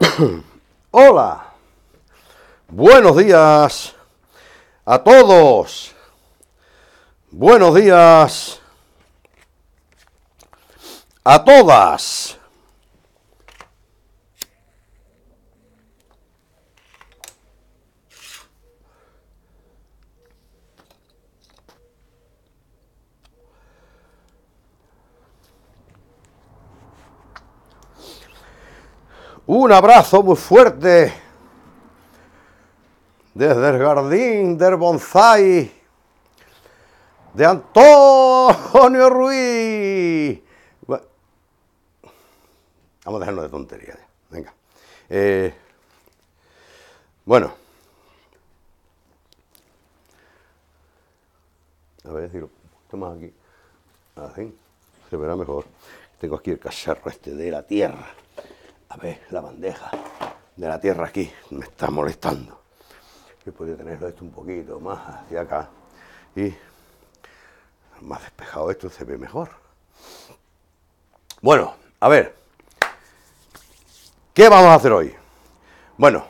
Hola, buenos días a todos. Buenos días a todas. Un abrazo muy fuerte desde el jardín del bonsai de Antonio Ruiz. vamos a dejarnos de tonterías. Venga. Eh, bueno. A ver, si lo aquí. Así. Se verá mejor. Tengo aquí el cacharro este de la tierra. A ver, la bandeja de la tierra aquí me está molestando. que puede tenerlo esto un poquito más hacia acá y más despejado esto se ve mejor. Bueno, a ver, ¿qué vamos a hacer hoy? Bueno,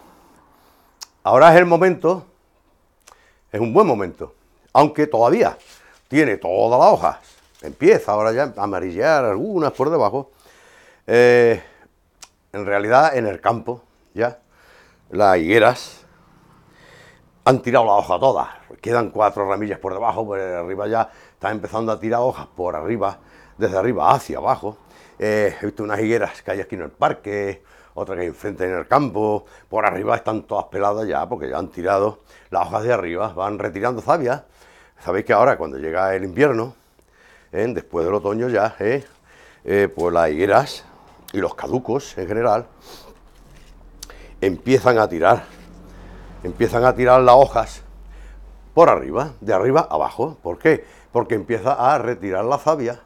ahora es el momento, es un buen momento, aunque todavía tiene toda la hoja, empieza ahora ya a amarillar algunas por debajo. Eh, en realidad en el campo, ya, las higueras han tirado la hoja todas, quedan cuatro ramillas por debajo, por arriba ya están empezando a tirar hojas por arriba, desde arriba hacia abajo. Eh, he visto unas higueras que hay aquí en el parque, otras que hay enfrente en el campo, por arriba están todas peladas ya, porque ya han tirado las hojas de arriba, van retirando sabia Sabéis que ahora cuando llega el invierno, después del otoño ya, eh, eh, pues las higueras y los caducos en general, empiezan a tirar, empiezan a tirar las hojas por arriba, de arriba abajo. ¿Por qué? Porque empieza a retirar la savia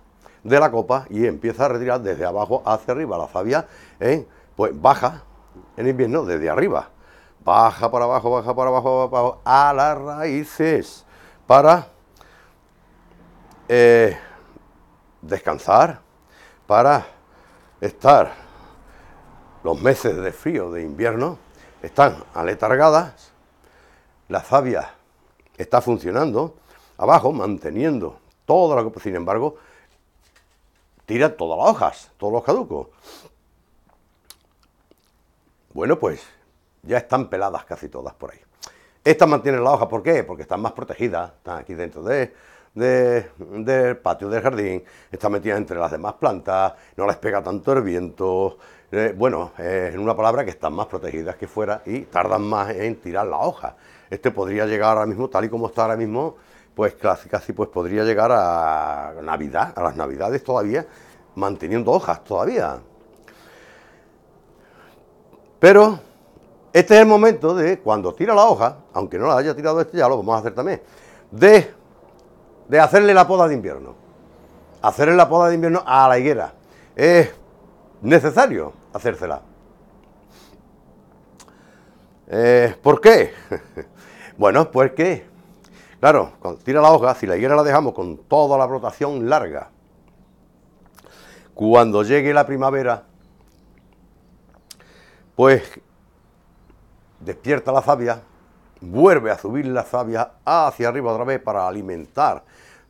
de la copa y empieza a retirar desde abajo hacia arriba. La savia ¿eh? pues baja en invierno desde arriba. Baja para abajo, baja para abajo, para abajo, a las raíces para eh, descansar, para estar los meses de frío de invierno, están aletargadas, la savia está funcionando, abajo manteniendo toda la... Sin embargo, tira todas las hojas, todos los caducos. Bueno, pues ya están peladas casi todas por ahí. Estas mantienen la hoja, ¿por qué? Porque están más protegidas, están aquí dentro de del patio del jardín, está metida entre las demás plantas, no les pega tanto el viento. Eh, bueno, en una palabra que están más protegidas que fuera y tardan más en tirar la hoja. Este podría llegar ahora mismo, tal y como está ahora mismo, pues casi, pues podría llegar a Navidad, a las Navidades todavía, manteniendo hojas todavía. Pero este es el momento de cuando tira la hoja, aunque no la haya tirado este, ya lo vamos a hacer también, de de hacerle la poda de invierno. Hacerle la poda de invierno a la higuera. Es necesario hacérsela. Eh, ¿Por qué? bueno, pues que, claro, cuando tira la hoja, si la higuera la dejamos con toda la brotación larga, cuando llegue la primavera, pues despierta la savia, vuelve a subir la savia hacia arriba otra vez para alimentar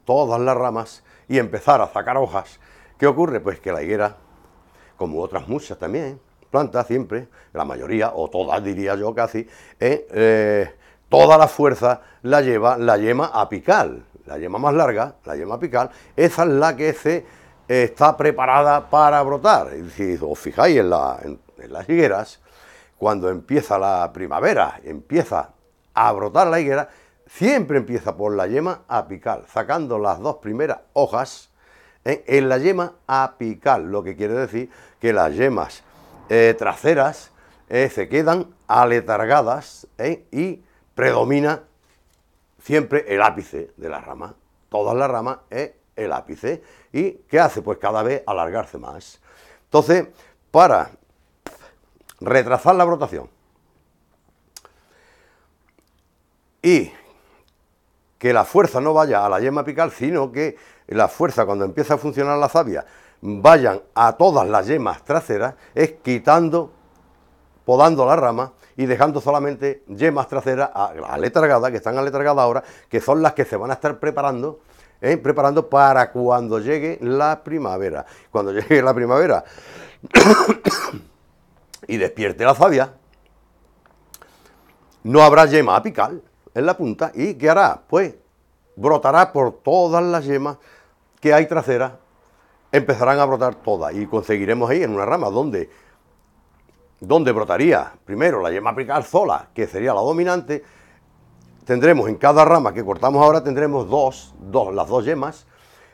todas las ramas y empezar a sacar hojas. ¿Qué ocurre? Pues que la higuera, como otras muchas también, planta siempre, la mayoría, o todas diría yo casi, eh, eh, toda la fuerza la lleva la yema apical, la yema más larga, la yema apical, esa es la que se está preparada para brotar. si os fijáis en las higueras, cuando empieza la primavera, empieza a brotar la higuera, siempre empieza por la yema apical, sacando las dos primeras hojas ¿eh? en la yema apical, lo que quiere decir que las yemas eh, traseras eh, se quedan aletargadas y predomina siempre el ápice de la rama. Todas las ramas es el ápice. ¿Y qué hace? Pues cada vez alargarse más. Entonces, para retrasar la brotación, y que la fuerza no vaya a la yema apical, sino que la fuerza cuando empieza a funcionar la savia vayan a todas las yemas traseras, es quitando, podando la rama y dejando solamente yemas traseras aletargadas, que están aletargadas ahora, que son las que se van a estar preparando, ¿eh? preparando para cuando llegue la primavera. Cuando llegue la primavera y despierte la savia, no habrá yema apical en la punta. ¿Y qué hará? Pues brotará por todas las yemas que hay traseras. Empezarán a brotar todas y conseguiremos ahí en una rama donde, donde brotaría primero la yema apical sola, que sería la dominante. Tendremos en cada rama que cortamos ahora, tendremos dos, dos las dos yemas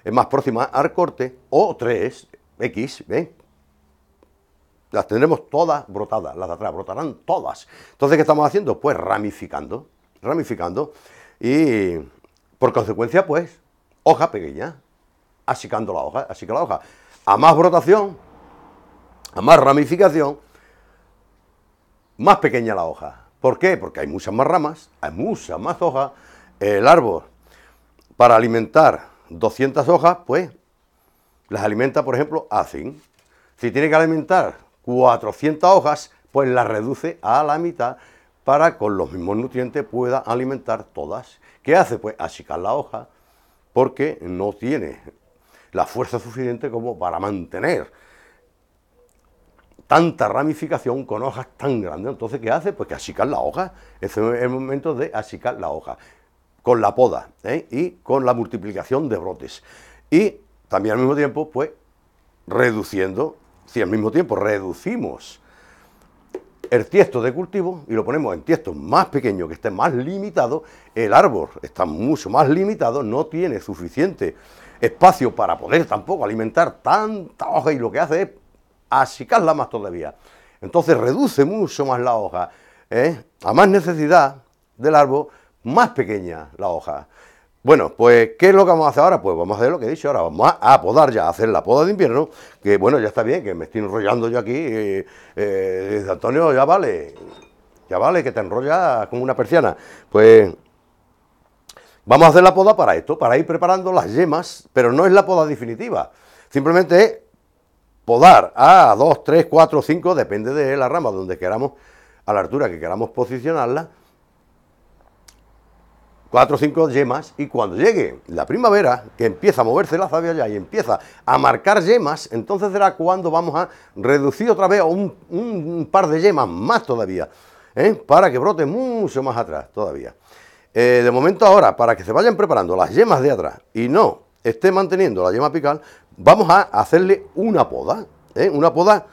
eh, más próximas al corte, o tres, X, ¿ven? Las tendremos todas brotadas, las de atrás brotarán todas. Entonces, ¿qué estamos haciendo? Pues ramificando ramificando y por consecuencia, pues, hoja pequeña, asicando la hoja, así que la hoja. A más brotación, a más ramificación, más pequeña la hoja. ¿Por qué? Porque hay muchas más ramas, hay muchas más hojas. El árbol, para alimentar 200 hojas, pues las alimenta, por ejemplo, así Si tiene que alimentar 400 hojas, pues las reduce a la mitad para con los mismos nutrientes pueda alimentar todas. ¿Qué hace? Pues achicar la hoja porque no tiene la fuerza suficiente como para mantener tanta ramificación con hojas tan grandes. Entonces, ¿qué hace? Pues que achicar la hoja. es el momento de achicar la hoja con la poda ¿eh? y con la multiplicación de brotes. Y también al mismo tiempo, pues, reduciendo, si al mismo tiempo reducimos el tiesto de cultivo y lo ponemos en tiestos más pequeños, que estén más limitados, el árbol está mucho más limitado, no tiene suficiente espacio para poder tampoco alimentar tanta hoja y lo que hace es achicarla más todavía. Entonces reduce mucho más la hoja. ¿eh? A más necesidad del árbol, más pequeña la hoja. Bueno, pues, ¿qué es lo que vamos a hacer ahora? Pues vamos a hacer lo que he dicho ahora, vamos a, podar ya, a hacer la poda de invierno, que bueno, ya está bien, que me estoy enrollando yo aquí. Eh, eh Antonio, ya vale, ya vale, que te enrollas como una persiana. Pues vamos a hacer la poda para esto, para ir preparando las yemas, pero no es la poda definitiva, simplemente podar a 2, 3, 4, 5, depende de la rama donde queramos, a la altura que queramos posicionarla cuatro o cinco yemas y cuando llegue la primavera, que empieza a moverse la savia ya y empieza a marcar yemas, entonces será cuando vamos a reducir otra vez un, par de yemas más todavía, ¿eh? para que brote mucho más atrás todavía. Eh, de momento ahora, para que se vayan preparando las yemas de atrás y no esté manteniendo la yema apical, vamos a hacerle una poda, ¿eh? una poda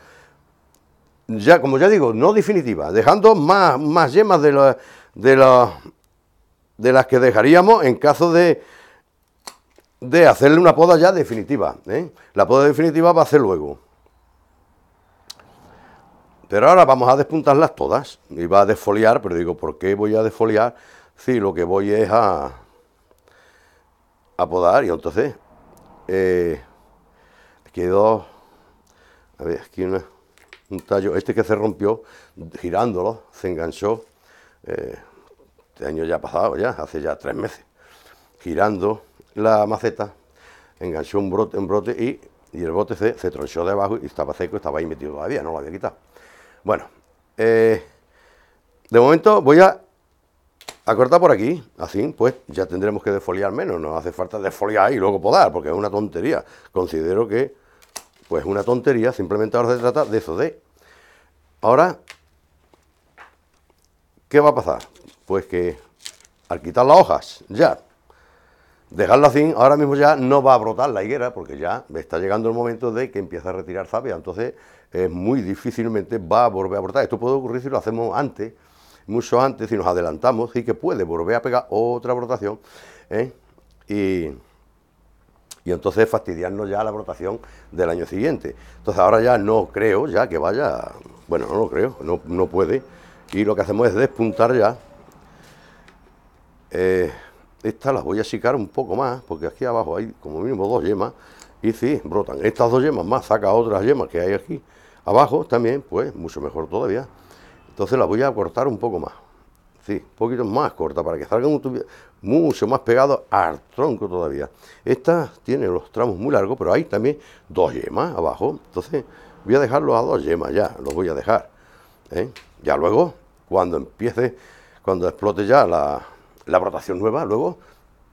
ya, como ya digo, no definitiva, dejando más, más yemas de, los... de, la, de las que dejaríamos en caso de, de hacerle una poda ya definitiva. ¿eh? La poda definitiva va a ser luego. Pero ahora vamos a despuntarlas todas. Y va a desfoliar, pero digo, ¿por qué voy a desfoliar si lo que voy es a, a podar? Y entonces, eh, aquí dos, a ver, aquí un tallo, este que se rompió, girándolo, se enganchó. Eh, este año ya ha pasado, ya, hace ya tres meses, girando la maceta, enganchó un brote, en brote y, el bote se, tronchó de abajo y estaba seco, estaba ahí metido todavía, no lo había quitado. Bueno, eh, de momento voy a, acortar cortar por aquí, así, pues ya tendremos que desfoliar menos, no hace falta desfoliar y luego podar, porque es una tontería. Considero que, pues una tontería, simplemente ahora se trata de eso, de... Ahora, ¿qué va a pasar? pues que al quitar las hojas, ya, dejarlo así, ahora mismo ya no va a brotar la higuera, porque ya está llegando el momento de que empieza a retirar savia, entonces es muy difícilmente va a volver a brotar. Esto puede ocurrir si lo hacemos antes, mucho antes, si nos adelantamos, y que puede volver a pegar otra brotación, ¿eh? y, y entonces fastidiarnos ya la brotación del año siguiente. Entonces ahora ya no creo ya que vaya, bueno, no lo creo, no, no puede, y lo que hacemos es despuntar ya eh, estas las voy a secar un poco más, porque aquí abajo hay como mínimo dos yemas, y sí, brotan estas dos yemas más, saca otras yemas que hay aquí abajo también, pues mucho mejor todavía. Entonces las voy a cortar un poco más, sí, un poquito más corta, para que salgan mucho más pegado al tronco todavía. Esta tiene los tramos muy largos, pero hay también dos yemas abajo, entonces voy a dejarlos a dos yemas ya, los voy a dejar. ¿eh? Ya luego, cuando empiece, cuando explote ya la, la rotación nueva, luego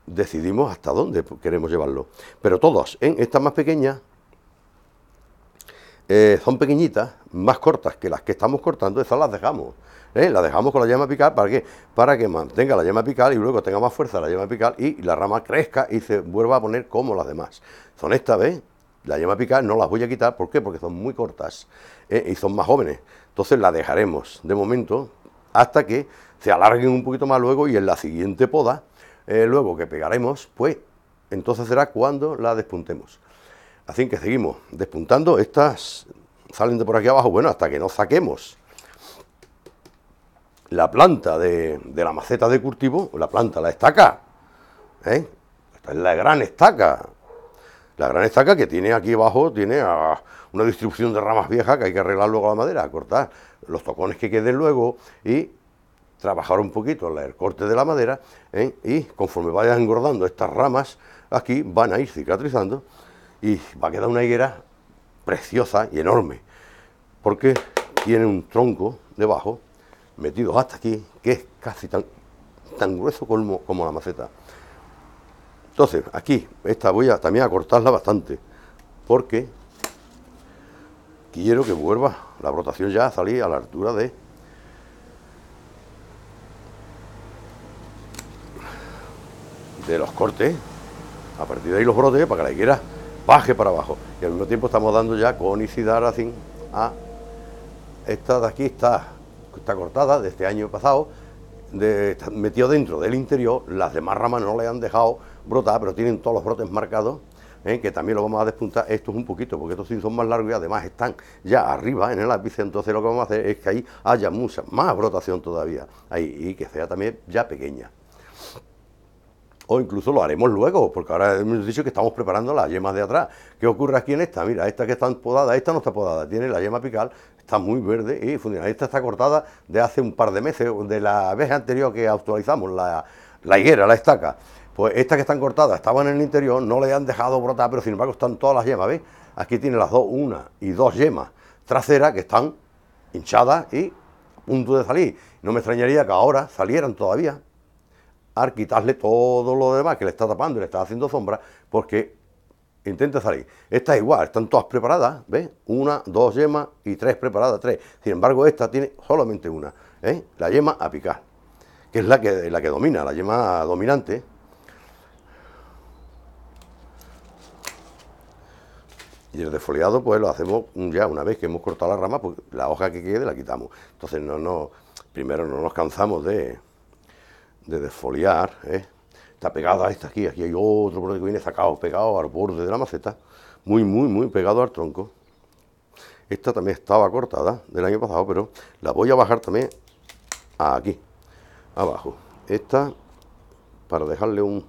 decidimos hasta dónde queremos llevarlo. Pero todas, en ¿eh? estas más pequeñas, eh, son pequeñitas, más cortas que las que estamos cortando, esas las dejamos. ¿eh? Las dejamos con la llama picar. para que, para que mantenga la llama pical y luego tenga más fuerza la llama pical... y la rama crezca y se vuelva a poner como las demás. Son estas, ¿ves? La llama picar no las voy a quitar, ¿por qué? Porque son muy cortas y son más jóvenes. Entonces las dejaremos de momento hasta que se alarguen un poquito más luego y en la siguiente poda, eh, luego que pegaremos, pues entonces será cuando la despuntemos. Así que seguimos despuntando, estas salen de por aquí abajo, bueno, hasta que no saquemos la planta de, la maceta de cultivo, la planta, la estaca, ¿eh? esta es la gran estaca, la gran estaca que tiene aquí abajo, tiene ah, una distribución de ramas viejas que hay que arreglar luego la madera, cortar los tocones que queden luego y trabajar un poquito el corte de la madera ¿eh? y conforme vaya engordando estas ramas aquí van a ir cicatrizando y va a quedar una higuera preciosa y enorme porque tiene un tronco debajo metido hasta aquí que es casi tan, tan grueso como, la maceta. Entonces, aquí, esta voy a también a cortarla bastante, porque quiero que vuelva la rotación ya a salir a la altura de de los cortes, a partir de ahí los brotes, para que la higuera baje para abajo. Y al mismo tiempo estamos dando ya conicidad a esta de aquí, está, está cortada de este año pasado, de, dentro del interior, las demás ramas no le han dejado brotar, pero tienen todos los brotes marcados, ¿eh? que también lo vamos a despuntar, estos un poquito, porque estos sí son más largos y además están ya arriba en el ápice, entonces lo que vamos a hacer es que ahí haya mucha más brotación todavía, ahí, y que sea también ya pequeña o incluso lo haremos luego, porque ahora hemos dicho que estamos preparando las yemas de atrás. ¿Qué ocurre aquí en esta? Mira, esta que está podada, esta no está podada, tiene la yema apical, está muy verde y funciona. Esta está cortada de hace un par de meses, de la vez anterior que actualizamos la, higuera, la estaca. Pues estas que están cortadas estaban en el interior, no le han dejado brotar, pero sin embargo están todas las yemas, ¿ves?... Aquí tiene las dos, una y dos yemas traseras que están hinchadas y a punto de salir. No me extrañaría que ahora salieran todavía, quitarle todo lo demás que le está tapando y le está haciendo sombra, porque intenta salir. Esta igual, están todas preparadas, ¿ves? Una, dos yemas y tres preparadas, tres. Sin embargo, esta tiene solamente una, ¿eh? la yema a picar, que es la que, la que domina, la yema dominante. Y el desfoliado, pues lo hacemos ya una vez que hemos cortado la rama, pues la hoja que quede la quitamos. Entonces, no, no, primero no nos cansamos de, de desfoliar, ¿eh? está pegada esta aquí, aquí hay otro brote que viene sacado, pegado al borde de la maceta, muy, muy, muy pegado al tronco. Esta también estaba cortada del año pasado, pero la voy a bajar también aquí, abajo. Esta, para dejarle un,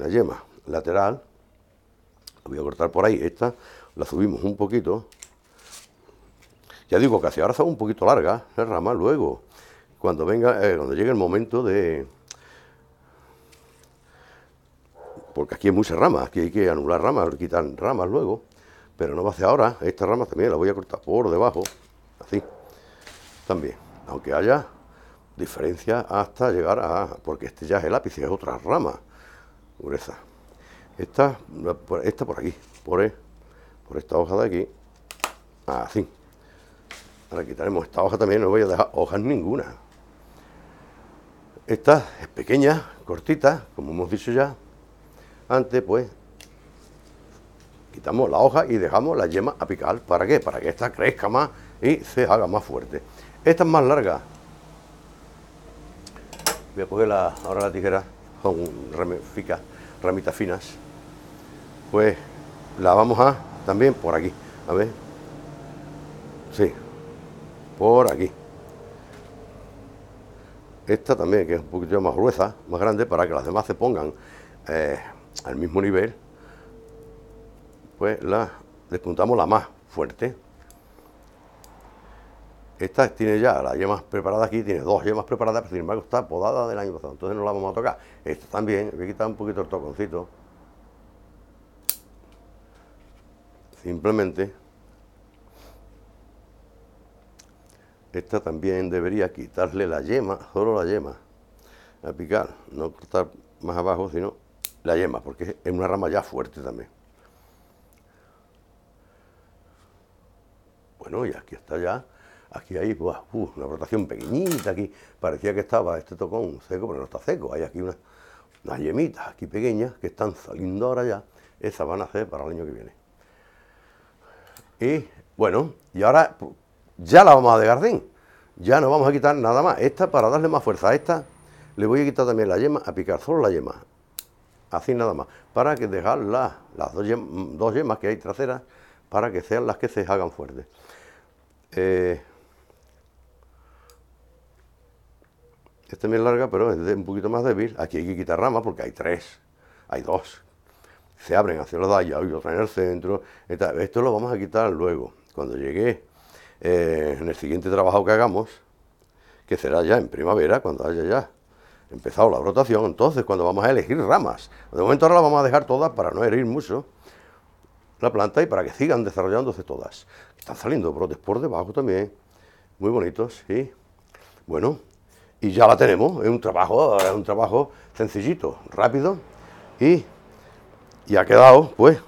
una yema lateral, la voy a cortar por ahí. Esta la subimos un poquito. Ya digo que hacia ahora está un poquito larga la rama, luego cuando venga, eh, cuando llegue el momento de. Porque aquí hay muchas ramas, aquí hay que anular ramas, quitar ramas luego, pero no va a hacer ahora. esta rama también la voy a cortar por debajo, así, también, aunque haya diferencia hasta llegar a. Porque este ya es el ápice, es otra rama gruesa. Esta, esta por aquí, por, eh, por esta hoja de aquí, así. Ahora quitaremos esta hoja también, no voy a dejar hojas ninguna. Esta es pequeña, cortita, como hemos dicho ya. Antes, pues, quitamos la hoja y dejamos la yema apical ¿Para qué? Para que esta crezca más y se haga más fuerte. Esta es más larga. Voy a coger ahora la tijera, son ramitas finas. Pues la vamos a también por aquí. A ver. Sí. Por aquí. Esta también, que es un poquito más gruesa, más grande, para que las demás se pongan eh, al mismo nivel, pues la despuntamos la más fuerte. Esta tiene ya la yemas preparadas aquí, tiene dos yemas preparadas, pero sin embargo está podada del año pasado, entonces no la vamos a tocar. Esta también, voy a quitar un poquito el toconcito. Simplemente Esta también debería quitarle la yema, solo la yema, a picar, no cortar más abajo, sino la yema, porque es una rama ya fuerte también. Bueno, y aquí está ya, aquí hay uh, una rotación pequeñita, aquí parecía que estaba este tocón seco, pero no está seco, hay aquí unas una yemitas aquí pequeñas que están saliendo ahora ya, esas van a ser para el año que viene. Y bueno, y ahora ya la vamos a de jardín. Ya no vamos a quitar nada más. Esta, para darle más fuerza a esta, le voy a quitar también la yema, a picar solo la yema. Así nada más. Para que dejar las, las dos, yemas, dos, yemas, que hay traseras, para que sean las que se hagan fuertes. Eh, esta es bien larga, pero es un poquito más débil. Aquí hay que quitar ramas porque hay tres, hay dos. Se abren hacia los dallas y otra en el centro. Esto lo vamos a quitar luego. Cuando llegue eh, en el siguiente trabajo que hagamos, que será ya en primavera, cuando haya ya empezado la brotación, entonces cuando vamos a elegir ramas. De momento ahora las vamos a dejar todas para no herir mucho la planta y para que sigan desarrollándose todas. Están saliendo brotes por debajo también, muy bonitos, y bueno, y ya la tenemos, es un trabajo, es un trabajo sencillito, rápido, y, y ha quedado, pues,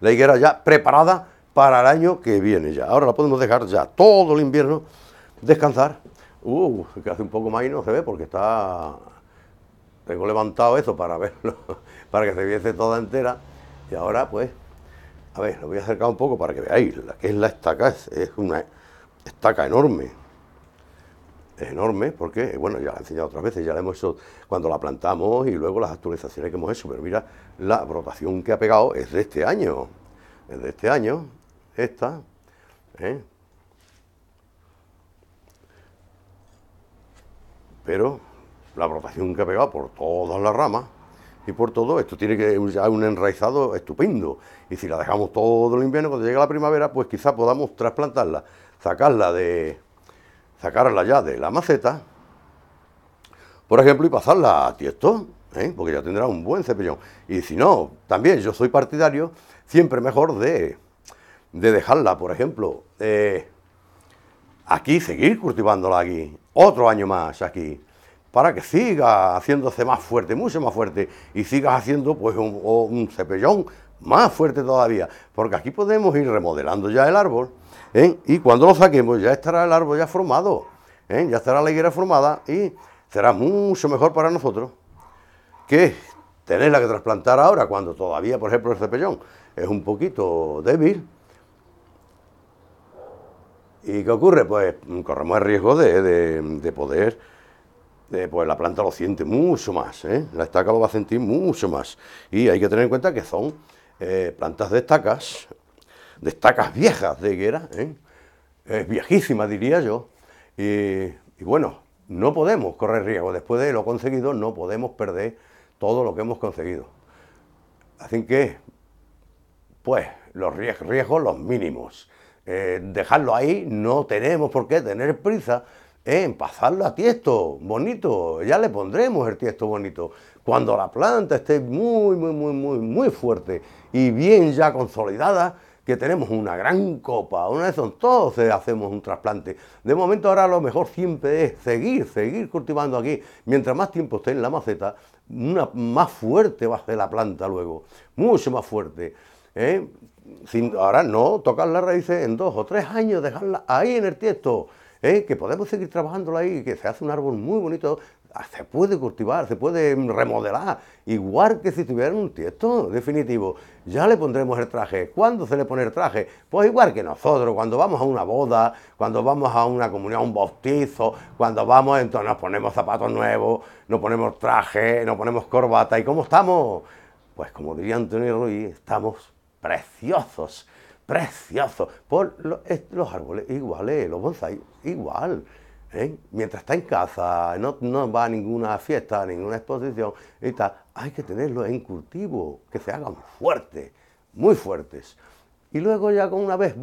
la higuera ya preparada para el año que viene ya. Ahora la podemos dejar ya todo el invierno, descansar. Uh, que hace un poco más y no se ve porque está... Tengo levantado eso para verlo, para que se viese toda entera. Y ahora pues, a ver, lo voy a acercar un poco para que veáis, que es la estaca, es, una estaca enorme. Es enorme porque, bueno, ya la he enseñado otras veces, ya la hemos hecho cuando la plantamos y luego las actualizaciones que hemos hecho. Pero mira, la rotación que ha pegado es de este año, es de este año, esta. ¿Eh? Pero la brotación que ha pegado por todas las ramas y por todo, esto tiene que hay un enraizado estupendo. Y si la dejamos todo el invierno, cuando llegue la primavera, pues quizá podamos trasplantarla, sacarla de. sacarla ya de la maceta, por ejemplo, y pasarla a tiesto, ¿eh? porque ya tendrá un buen cepillón. Y si no, también yo soy partidario, siempre mejor de de dejarla, por ejemplo. aquí, seguir cultivándola aquí, otro año más aquí, para que siga haciéndose más fuerte, mucho más fuerte, y sigas haciendo pues un, cepellón más fuerte todavía, porque aquí podemos ir remodelando ya el árbol, ¿eh? y cuando lo saquemos ya estará el árbol ya formado, ¿eh? ya estará la higuera formada y será mucho mejor para nosotros que tenerla que trasplantar ahora, cuando todavía, por ejemplo, el cepellón es un poquito débil, ¿Y qué ocurre? Pues corremos el riesgo de, poder, eh, pues la planta lo siente mucho más, ¿eh? la estaca lo va a sentir mucho más. Y hay que tener en cuenta que son eh, plantas de estacas, de estacas viejas de higuera, viejísimas diría yo. Y, y bueno, no podemos correr riesgo, después de lo conseguido no podemos perder todo lo que hemos conseguido. Así que, pues, los riesgos los mínimos. Eh, dejarlo ahí, no tenemos por qué tener prisa en pasarlo a tiesto bonito, ya le pondremos el tiesto bonito. Cuando la planta esté muy, muy, muy, muy, muy fuerte y bien ya consolidada, que tenemos una gran copa, una vez son todos hacemos un trasplante. De momento ahora lo mejor siempre es seguir, seguir cultivando aquí. Mientras más tiempo esté en la maceta, más fuerte va a ser la planta luego, mucho más fuerte. ¿eh? ahora no, tocar las raíces en dos o tres años, dejarla ahí en el tiesto, ¿eh? que podemos seguir trabajándola ahí, que se hace un árbol muy bonito, ah, se puede cultivar, se puede remodelar, igual que si tuviera un tiesto definitivo. Ya le pondremos el traje. ¿Cuándo se le pone el traje? Pues igual que nosotros, cuando vamos a una boda, cuando vamos a una comunión, un bautizo, cuando vamos, entonces nos ponemos zapatos nuevos, nos ponemos traje, nos ponemos corbata. ¿Y cómo estamos? Pues como diría Antonio Ruiz, estamos preciosos, preciosos. Por los, árboles iguales, los bonsai igual. ¿eh? Mientras está en casa, no, va a ninguna fiesta, ninguna exposición, y tal, hay que tenerlos en cultivo, que se hagan fuertes, muy fuertes. Y luego ya con una vez,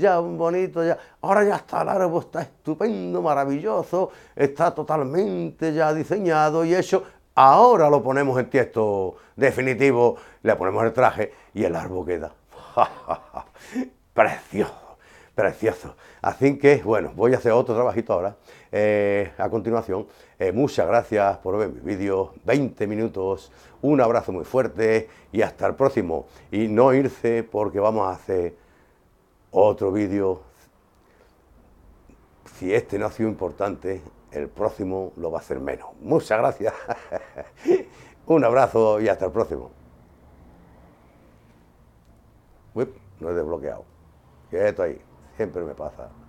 ya bonito, ya, ahora ya está el árbol, está estupendo, maravilloso, está totalmente ya diseñado y hecho, Ahora lo ponemos en tiesto definitivo, le ponemos el traje y el árbol queda. precioso, precioso. Así que, bueno, voy a hacer otro trabajito ahora. Eh, a continuación, eh, muchas gracias por ver mi vídeo, 20 minutos, un abrazo muy fuerte y hasta el próximo. Y no irse porque vamos a hacer otro vídeo. Si este no ha sido importante, el próximo lo va a hacer menos. Muchas gracias. Un abrazo y hasta el próximo. Uy, no he desbloqueado. Quieto ahí. Siempre me pasa.